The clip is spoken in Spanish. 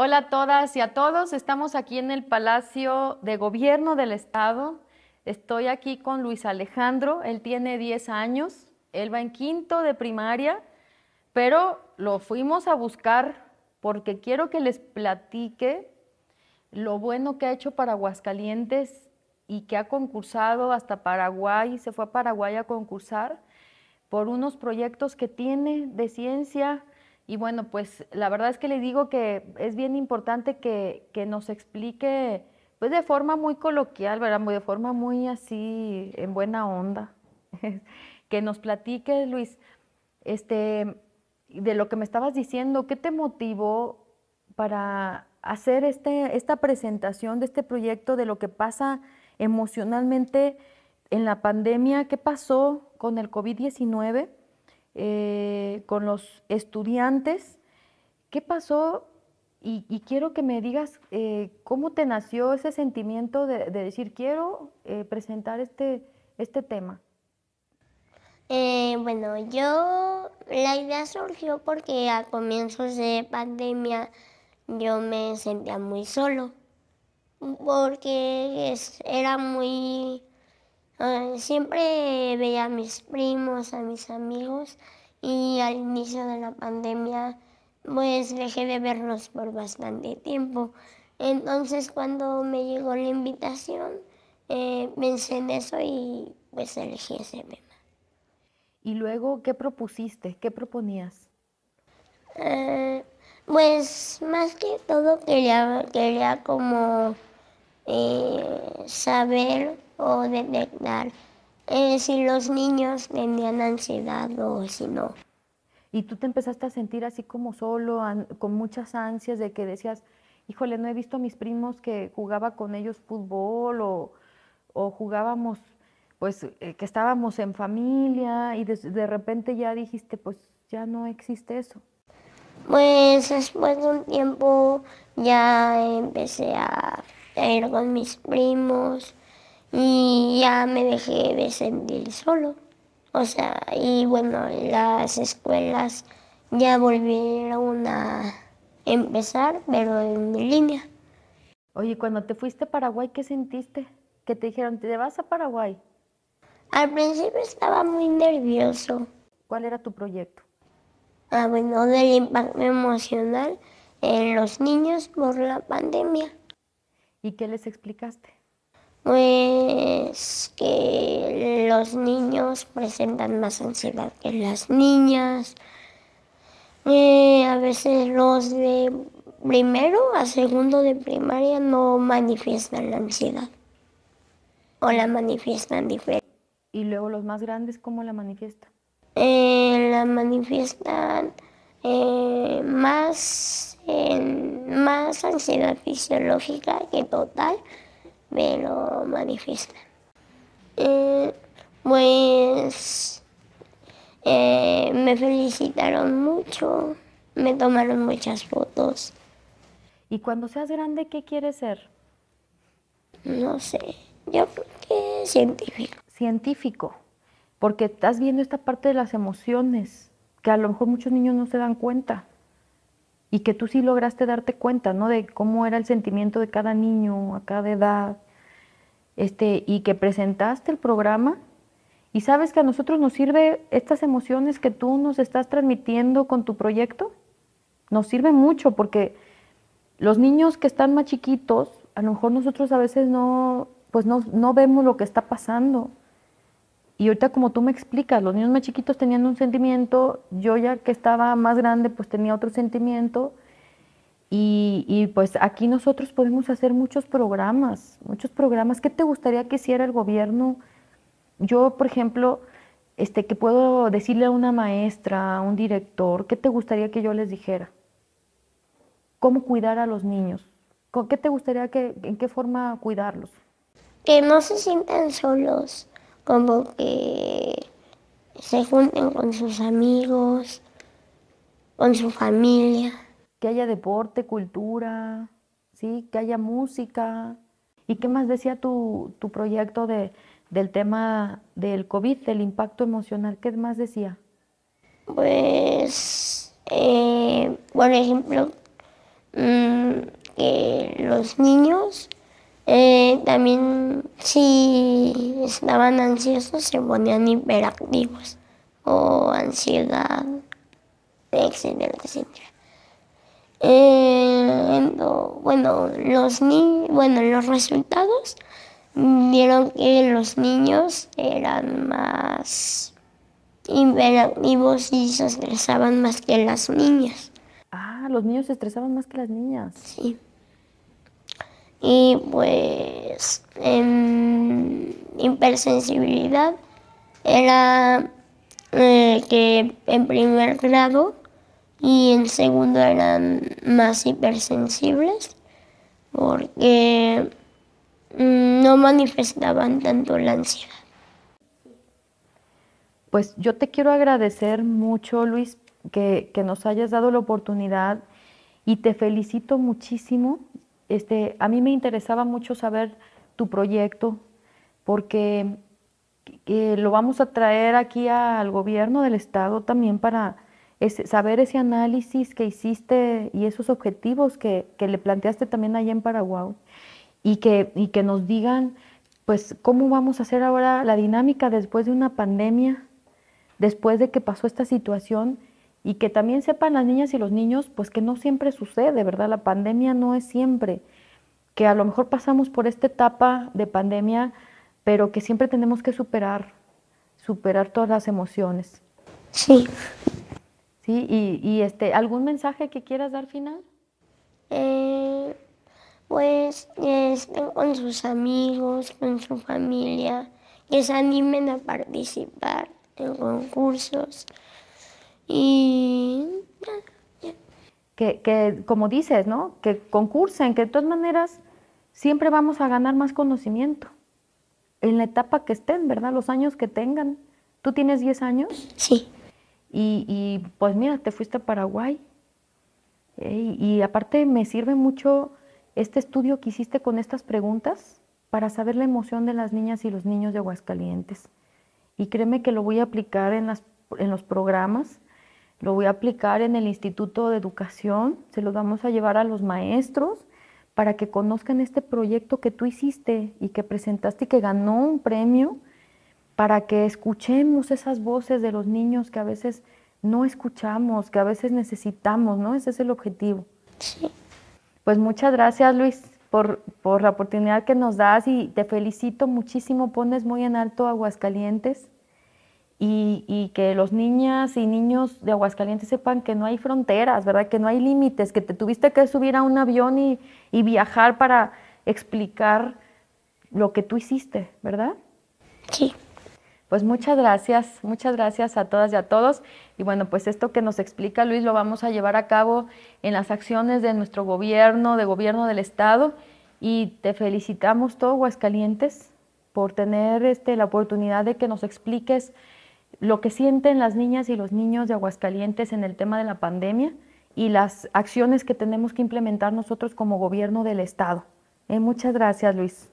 Hola a todas y a todos. Estamos aquí en el Palacio de Gobierno del Estado. Estoy aquí con Luis Alejandro. Él tiene 10 años. Él va en quinto de primaria, pero lo fuimos a buscar porque quiero que les platique lo bueno que ha hecho para y que ha concursado hasta Paraguay. Se fue a Paraguay a concursar por unos proyectos que tiene de ciencia y bueno, pues la verdad es que le digo que es bien importante que, nos explique, pues de forma muy coloquial, ¿verdad? Muy, de forma muy así, en buena onda, que nos platique, Luis, este, de lo que me estabas diciendo, ¿qué te motivó para hacer este, esta presentación de este proyecto, de lo que pasa emocionalmente en la pandemia? ¿Qué pasó con el COVID-19? Eh, con los estudiantes. ¿Qué pasó? Y, quiero que me digas eh, cómo te nació ese sentimiento de, decir, quiero eh, presentar este, este tema. bueno, yo la idea surgió porque a comienzos de pandemia yo me sentía muy solo porque era muy Ah, siempre veía a mis primos, a mis amigos y al inicio de la pandemia pues dejé de verlos por bastante tiempo. Entonces cuando me llegó la invitación pensé eh, en eso y pues elegí ese tema. ¿Y luego qué propusiste? ¿Qué proponías? Eh, pues más que todo quería, quería como eh, saber o detectar eh, si los niños tenían ansiedad o si no. Y tú te empezaste a sentir así como solo, con muchas ansias de que decías, híjole, no he visto a mis primos que jugaba con ellos fútbol o, jugábamos, pues eh, que estábamos en familia y de, de, repente ya dijiste, pues ya no existe eso. Pues después de un tiempo ya empecé a ir con mis primos, y ya me dejé de sentir solo. O sea, y bueno, las escuelas ya volvieron a empezar, pero en línea. Oye, cuando te fuiste a Paraguay, ¿qué sentiste? Que te dijeron, te vas a Paraguay. Al principio estaba muy nervioso. ¿Cuál era tu proyecto? Ah, bueno, del impacto emocional en los niños por la pandemia. ¿Y qué les explicaste? pues que los niños presentan más ansiedad que las niñas. Eh, a veces los de primero a segundo de primaria no manifiestan la ansiedad o la manifiestan diferente. ¿Y luego los más grandes cómo la manifiestan? Eh, la manifiestan eh, más, más ansiedad fisiológica que total me lo manifiestan. Eh, pues eh, me felicitaron mucho, me tomaron muchas fotos. ¿Y cuando seas grande qué quieres ser? No sé, yo creo que científico. Científico, porque estás viendo esta parte de las emociones, que a lo mejor muchos niños no se dan cuenta y que tú sí lograste darte cuenta, ¿no? De cómo era el sentimiento de cada niño, a cada edad, este, y que presentaste el programa y sabes que a nosotros nos sirve estas emociones que tú nos estás transmitiendo con tu proyecto, nos sirve mucho porque los niños que están más chiquitos, a lo mejor nosotros a veces no, pues no, no vemos lo que está pasando. Y ahorita como tú me explicas, los niños más chiquitos tenían un sentimiento, yo ya que estaba más grande pues tenía otro sentimiento. Y, pues aquí nosotros podemos hacer muchos programas, muchos programas. ¿Qué te gustaría que hiciera el gobierno? Yo, por ejemplo, este, que puedo decirle a una maestra, a un director, ¿qué te gustaría que yo les dijera? ¿Cómo cuidar a los niños? ¿Qué te gustaría que, en qué forma cuidarlos? Que no se sientan solos como que se junten con sus amigos, con su familia. Que haya deporte, cultura, ¿sí? que haya música. ¿Y qué más decía tu, proyecto del tema del COVID, del impacto emocional? ¿Qué más decía? Pues, eh, por ejemplo, mm, que los niños eh, también si estaban ansiosos se ponían hiperactivos o ansiedad, etcétera, etcétera. Eh, bueno, los bueno, los resultados vieron que los niños eran más hiperactivos y se estresaban más que las niñas. Ah, los niños se estresaban más que las niñas. Sí y pues en em, hipersensibilidad era eh, que en primer grado y en segundo eran más hipersensibles porque mm, no manifestaban tanto la ansiedad. Pues yo te quiero agradecer mucho, Luis, que, que nos hayas dado la oportunidad y te felicito muchísimo este, a mí me interesaba mucho saber tu proyecto, porque lo vamos a traer aquí al gobierno del estado también para saber ese análisis que hiciste y esos objetivos que, le planteaste también allá en Paraguay y que, y que nos digan pues cómo vamos a hacer ahora la dinámica después de una pandemia, después de que pasó esta situación y que también sepan las niñas y los niños, pues que no siempre sucede, ¿verdad? La pandemia no es siempre, que a lo mejor pasamos por esta etapa de pandemia, pero que siempre tenemos que superar, superar todas las emociones. Sí. Sí, y, este, ¿algún mensaje que quieras dar final? Eh, pues estén con sus amigos, con su familia, que se animen a participar en concursos, y Que, que, como dices, ¿no? Que concursen, que de todas maneras siempre vamos a ganar más conocimiento. En la etapa que estén, ¿verdad? Los años que tengan. ¿Tú tienes 10 años? Sí. Y, y pues mira, te fuiste a Paraguay. ¿eh? y, aparte me sirve mucho este estudio que hiciste con estas preguntas para saber la emoción de las niñas y los niños de Aguascalientes. Y créeme que lo voy a aplicar en, las, en los programas lo voy a aplicar en el Instituto de Educación, se los vamos a llevar a los maestros para que conozcan este proyecto que tú hiciste y que presentaste y que ganó un premio, para que escuchemos esas voces de los niños que a veces no escuchamos, que a veces necesitamos, ¿no? Ese es el objetivo. Sí. Pues muchas gracias Luis por, por la oportunidad que nos das y te felicito muchísimo, pones muy en alto Aguascalientes y, que los niñas y niños de Aguascalientes sepan que no hay fronteras, ¿verdad? Que no hay límites, que te tuviste que subir a un avión y, viajar para explicar lo que tú hiciste, ¿verdad? Sí. Pues muchas gracias, muchas gracias a todas y a todos. Y bueno, pues esto que nos explica Luis lo vamos a llevar a cabo en las acciones de nuestro gobierno, de gobierno del Estado. Y te felicitamos todo Aguascalientes por tener este, la oportunidad de que nos expliques lo que sienten las niñas y los niños de Aguascalientes en el tema de la pandemia y las acciones que tenemos que implementar nosotros como gobierno del Estado. Eh, muchas gracias, Luis.